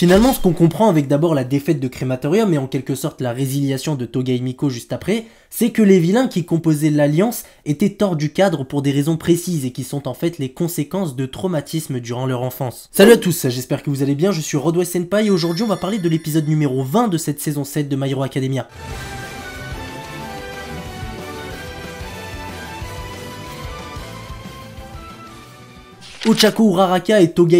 Finalement, ce qu'on comprend avec d'abord la défaite de Crématorium et en quelque sorte la résiliation de et Miko juste après, c'est que les vilains qui composaient l'Alliance étaient hors du cadre pour des raisons précises et qui sont en fait les conséquences de traumatismes durant leur enfance. Salut à tous, j'espère que vous allez bien, je suis Rodway Senpai et aujourd'hui on va parler de l'épisode numéro 20 de cette saison 7 de My Hero Academia. Ochako Uraraka et Toga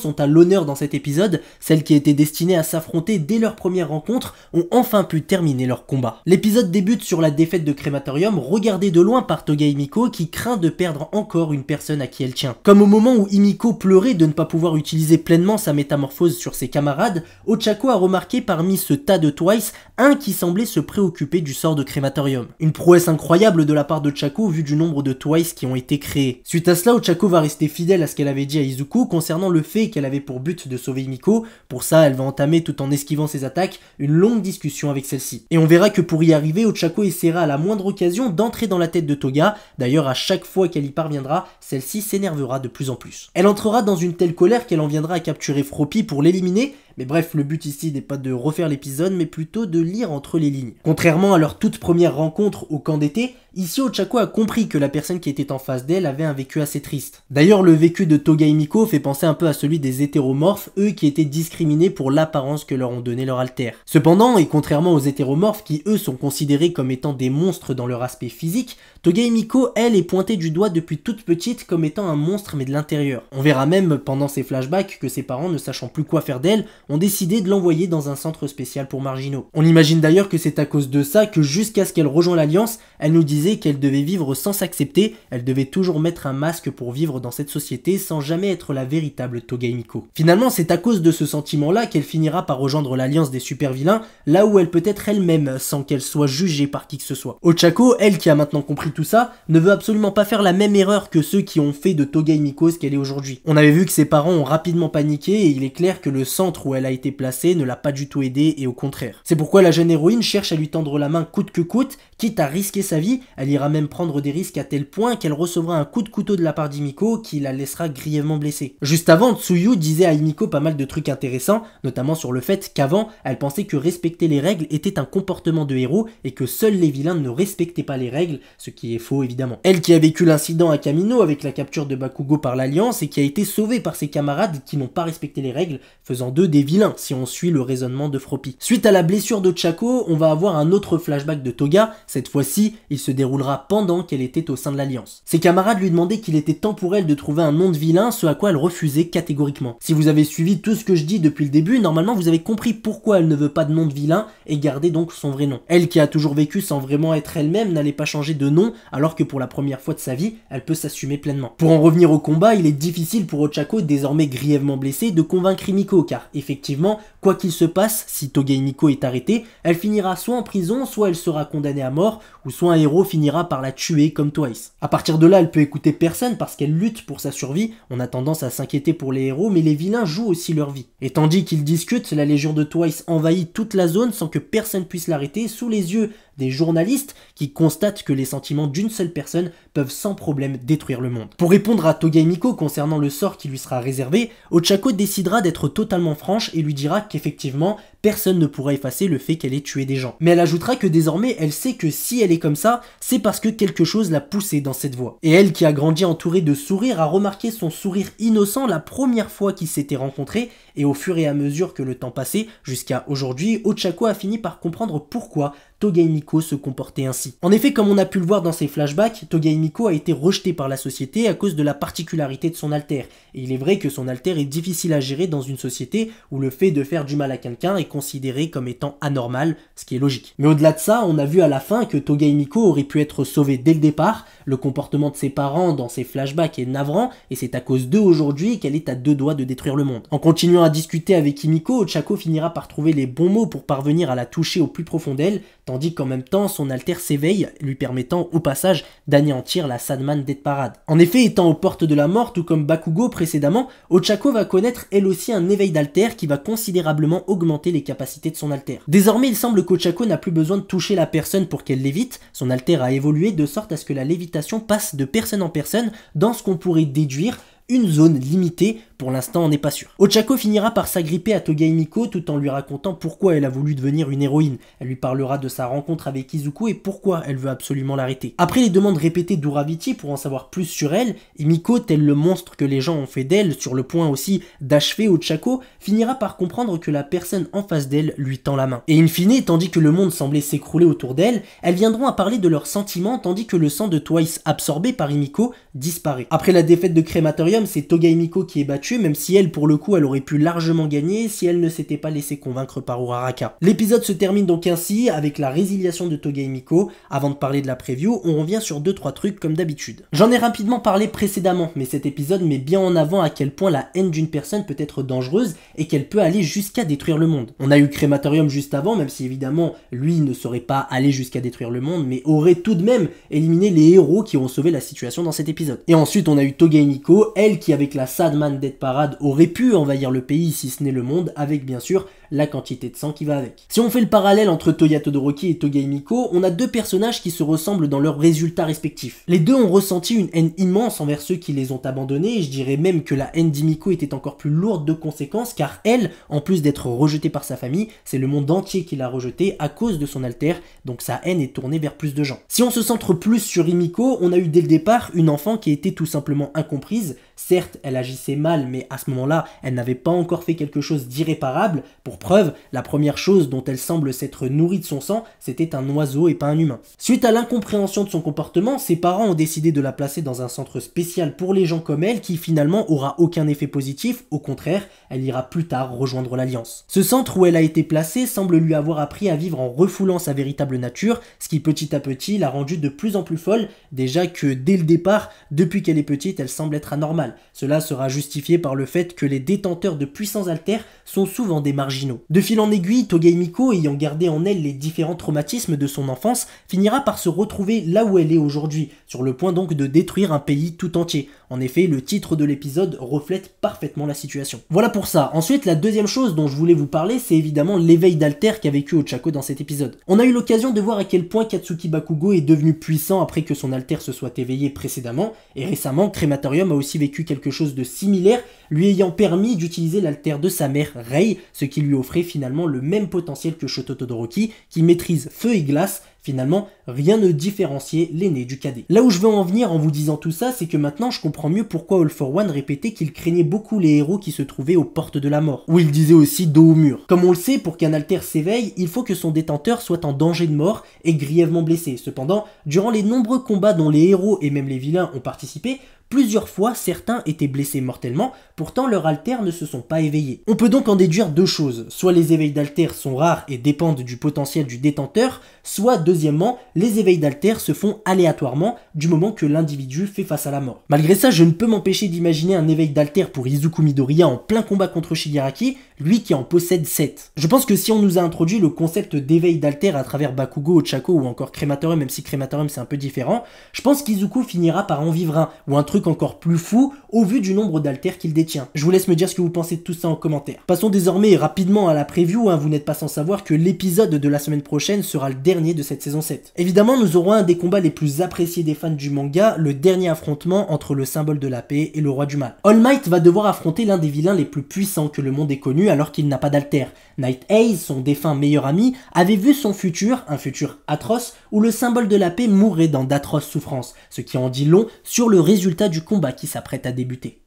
sont à l'honneur dans cet épisode, celles qui étaient destinées à s'affronter dès leur première rencontre ont enfin pu terminer leur combat. L'épisode débute sur la défaite de Crématorium, regardée de loin par Toga Miko qui craint de perdre encore une personne à qui elle tient. Comme au moment où Imiko pleurait de ne pas pouvoir utiliser pleinement sa métamorphose sur ses camarades, Ochako a remarqué parmi ce tas de Twice un qui semblait se préoccuper du sort de Crématorium. Une prouesse incroyable de la part de Ochako vu du nombre de Twice qui ont été créés. Suite à cela, Ochako va rester fidèle ce qu'elle avait dit à Izuku concernant le fait qu'elle avait pour but de sauver Miko. Pour ça, elle va entamer, tout en esquivant ses attaques, une longue discussion avec celle-ci. Et on verra que pour y arriver, Ochako essaiera à la moindre occasion d'entrer dans la tête de Toga. D'ailleurs, à chaque fois qu'elle y parviendra, celle-ci s'énervera de plus en plus. Elle entrera dans une telle colère qu'elle en viendra à capturer Froppy pour l'éliminer mais bref, le but ici n'est pas de refaire l'épisode, mais plutôt de lire entre les lignes. Contrairement à leur toute première rencontre au camp d'été, ici Ochako a compris que la personne qui était en face d'elle avait un vécu assez triste. D'ailleurs, le vécu de Togaimiko fait penser un peu à celui des hétéromorphes, eux qui étaient discriminés pour l'apparence que leur ont donné leur alter. Cependant, et contrairement aux hétéromorphes qui eux sont considérés comme étant des monstres dans leur aspect physique, Togaimiko, elle, est pointée du doigt depuis toute petite comme étant un monstre mais de l'intérieur. On verra même pendant ses flashbacks que ses parents, ne sachant plus quoi faire d'elle, ont décidé de l'envoyer dans un centre spécial pour marginaux. On imagine d'ailleurs que c'est à cause de ça que jusqu'à ce qu'elle rejoint l'Alliance, elle nous disait qu'elle devait vivre sans s'accepter, elle devait toujours mettre un masque pour vivre dans cette société sans jamais être la véritable Togaimiko. Finalement, c'est à cause de ce sentiment-là qu'elle finira par rejoindre l'Alliance des super-vilains, là où elle peut être elle-même sans qu'elle soit jugée par qui que ce soit. Ochako, elle qui a maintenant compris tout ça, ne veut absolument pas faire la même erreur que ceux qui ont fait de Togaimiko ce qu'elle est aujourd'hui. On avait vu que ses parents ont rapidement paniqué et il est clair que le centre où elle a été placée ne l'a pas du tout aidée et au contraire. C'est pourquoi la jeune héroïne cherche à lui tendre la main coûte que coûte, quitte à risquer sa vie, elle ira même prendre des risques à tel point qu'elle recevra un coup de couteau de la part d'Imiko qui la laissera grièvement blessée. Juste avant, Tsuyu disait à Imiko pas mal de trucs intéressants, notamment sur le fait qu'avant, elle pensait que respecter les règles était un comportement de héros et que seuls les vilains ne respectaient pas les règles, ce qui est faux évidemment. Elle qui a vécu l'incident à Kamino avec la capture de Bakugo par l'Alliance et qui a été sauvée par ses camarades qui n'ont pas respecté les règles, faisant d'eux des vilain si on suit le raisonnement de Froppy. Suite à la blessure de on va avoir un autre flashback de Toga, cette fois-ci il se déroulera pendant qu'elle était au sein de l'Alliance. Ses camarades lui demandaient qu'il était temps pour elle de trouver un nom de vilain, ce à quoi elle refusait catégoriquement. Si vous avez suivi tout ce que je dis depuis le début, normalement vous avez compris pourquoi elle ne veut pas de nom de vilain et garder donc son vrai nom. Elle qui a toujours vécu sans vraiment être elle-même n'allait pas changer de nom alors que pour la première fois de sa vie, elle peut s'assumer pleinement. Pour en revenir au combat, il est difficile pour Ochako, désormais grièvement blessé, de convaincre Miko car effectivement Effectivement, quoi qu'il se passe, si Toge est arrêtée, elle finira soit en prison, soit elle sera condamnée à mort, ou soit un héros finira par la tuer comme Twice. A partir de là, elle peut écouter personne parce qu'elle lutte pour sa survie, on a tendance à s'inquiéter pour les héros, mais les vilains jouent aussi leur vie. Et tandis qu'ils discutent, la légion de Twice envahit toute la zone sans que personne puisse l'arrêter, sous les yeux des journalistes qui constatent que les sentiments d'une seule personne peuvent sans problème détruire le monde. Pour répondre à Togaimiko concernant le sort qui lui sera réservé, Ochako décidera d'être totalement franche et lui dira qu'effectivement, personne ne pourra effacer le fait qu'elle ait tué des gens. Mais elle ajoutera que désormais, elle sait que si elle est comme ça, c'est parce que quelque chose l'a poussée dans cette voie. Et elle, qui a grandi entourée de sourires, a remarqué son sourire innocent la première fois qu'ils s'étaient rencontrés, et au fur et à mesure que le temps passait, jusqu'à aujourd'hui, Ochako a fini par comprendre pourquoi Togaimiko se comportait ainsi. En effet, comme on a pu le voir dans ses flashbacks, Togaimiko a été rejeté par la société à cause de la particularité de son alter. Et il est vrai que son alter est difficile à gérer dans une société où le fait de faire du mal à quelqu'un est considéré comme étant anormal, ce qui est logique. Mais au-delà de ça, on a vu à la fin que Togaimiko Miko aurait pu être sauvé dès le départ, le comportement de ses parents dans ses flashbacks est navrant, et c'est à cause d'eux aujourd'hui qu'elle est à deux doigts de détruire le monde. En continuant à discuter avec Kimiko, Ochako finira par trouver les bons mots pour parvenir à la toucher au plus profond d'elle, tandis qu'en même temps son alter s'éveille, lui permettant au passage d'anéantir la Sadman Dead Parade. En effet, étant aux portes de la mort, tout comme Bakugo précédemment, Ochako va connaître elle aussi un éveil d'alter qui va considérablement augmenter les capacités de son alter. Désormais, il semble qu'Ochako n'a plus besoin de toucher la personne pour qu'elle lévite, son alter a évolué de sorte à ce que la lévitation passe de personne en personne dans ce qu'on pourrait déduire une zone limitée pour l'instant, on n'est pas sûr. Ochako finira par s'agripper à Togaimiko Miko tout en lui racontant pourquoi elle a voulu devenir une héroïne. Elle lui parlera de sa rencontre avec Izuku et pourquoi elle veut absolument l'arrêter. Après les demandes répétées d'Urabichi pour en savoir plus sur elle, Imiko, tel le monstre que les gens ont fait d'elle, sur le point aussi d'achever Ochako, finira par comprendre que la personne en face d'elle lui tend la main. Et in fine, tandis que le monde semblait s'écrouler autour d'elle, elles viendront à parler de leurs sentiments tandis que le sang de Twice absorbé par Imiko disparaît. Après la défaite de Crématorium, c'est toga Miko qui est battu même si elle, pour le coup, elle aurait pu largement gagner si elle ne s'était pas laissée convaincre par Uraraka. L'épisode se termine donc ainsi, avec la résiliation de et Miko. Avant de parler de la preview, on revient sur 2-3 trucs comme d'habitude. J'en ai rapidement parlé précédemment, mais cet épisode met bien en avant à quel point la haine d'une personne peut être dangereuse et qu'elle peut aller jusqu'à détruire le monde. On a eu Crématorium juste avant, même si évidemment, lui ne saurait pas aller jusqu'à détruire le monde, mais aurait tout de même éliminé les héros qui ont sauvé la situation dans cet épisode. Et ensuite, on a eu et Miko, elle qui avec la Sadman Dead parade aurait pu envahir le pays, si ce n'est le monde, avec bien sûr la quantité de sang qui va avec. Si on fait le parallèle entre Toya Todoroki et Togai Imiko, on a deux personnages qui se ressemblent dans leurs résultats respectifs. Les deux ont ressenti une haine immense envers ceux qui les ont abandonnés, et je dirais même que la haine d'Imiko était encore plus lourde de conséquences, car elle, en plus d'être rejetée par sa famille, c'est le monde entier qui l'a rejetée à cause de son alter, donc sa haine est tournée vers plus de gens. Si on se centre plus sur Imiko, on a eu dès le départ une enfant qui était tout simplement incomprise, certes elle agissait mal, mais à ce moment-là, elle n'avait pas encore fait quelque chose d'irréparable pour Preuve, la première chose dont elle semble s'être nourrie de son sang, c'était un oiseau et pas un humain. Suite à l'incompréhension de son comportement, ses parents ont décidé de la placer dans un centre spécial pour les gens comme elle qui finalement aura aucun effet positif, au contraire, elle ira plus tard rejoindre l'Alliance. Ce centre où elle a été placée semble lui avoir appris à vivre en refoulant sa véritable nature, ce qui petit à petit l'a rendue de plus en plus folle, déjà que dès le départ, depuis qu'elle est petite, elle semble être anormale. Cela sera justifié par le fait que les détenteurs de puissants altères sont souvent des marginaux de fil en aiguille, Togei ayant gardé en elle les différents traumatismes de son enfance, finira par se retrouver là où elle est aujourd'hui, sur le point donc de détruire un pays tout entier. En effet, le titre de l'épisode reflète parfaitement la situation. Voilà pour ça. Ensuite, la deuxième chose dont je voulais vous parler, c'est évidemment l'éveil d'Alter qu'a vécu Ochako dans cet épisode. On a eu l'occasion de voir à quel point Katsuki Bakugo est devenu puissant après que son Alter se soit éveillé précédemment, et récemment, Crématorium a aussi vécu quelque chose de similaire, lui ayant permis d'utiliser l'Alter de sa mère, Rei, ce qui lui offrait finalement le même potentiel que Shoto Todoroki, qui maîtrise feu et glace, finalement rien ne différenciait l'aîné du cadet. Là où je veux en venir en vous disant tout ça, c'est que maintenant je comprends mieux pourquoi All for One répétait qu'il craignait beaucoup les héros qui se trouvaient aux portes de la mort, ou il disait aussi dos au mur. Comme on le sait, pour qu'un alter s'éveille, il faut que son détenteur soit en danger de mort et grièvement blessé. Cependant, durant les nombreux combats dont les héros et même les vilains ont participé, Plusieurs fois, certains étaient blessés mortellement, pourtant leurs haltères ne se sont pas éveillés. On peut donc en déduire deux choses, soit les éveils d'haltères sont rares et dépendent du potentiel du détenteur, soit deuxièmement, les éveils d'haltères se font aléatoirement du moment que l'individu fait face à la mort. Malgré ça, je ne peux m'empêcher d'imaginer un éveil d'alter pour Izuku Midoriya en plein combat contre Shigaraki, lui qui en possède 7. Je pense que si on nous a introduit le concept d'éveil d'Alter à travers Bakugo, Ochako ou encore Crématorium, même si Crématorium c'est un peu différent, je pense qu'Izuku finira par en vivre un, ou un truc encore plus fou, au vu du nombre d'alters qu'il détient. Je vous laisse me dire ce que vous pensez de tout ça en commentaire. Passons désormais rapidement à la preview, hein, vous n'êtes pas sans savoir que l'épisode de la semaine prochaine sera le dernier de cette saison 7. Évidemment, nous aurons un des combats les plus appréciés des fans du manga, le dernier affrontement entre le symbole de la paix et le roi du mal. All Might va devoir affronter l'un des vilains les plus puissants que le monde ait connu, alors qu'il n'a pas d'alter. Night Haze, son défunt meilleur ami, avait vu son futur, un futur atroce, où le symbole de la paix mourrait dans d'atroces souffrances, ce qui en dit long sur le résultat du combat qui s'apprête à débuter.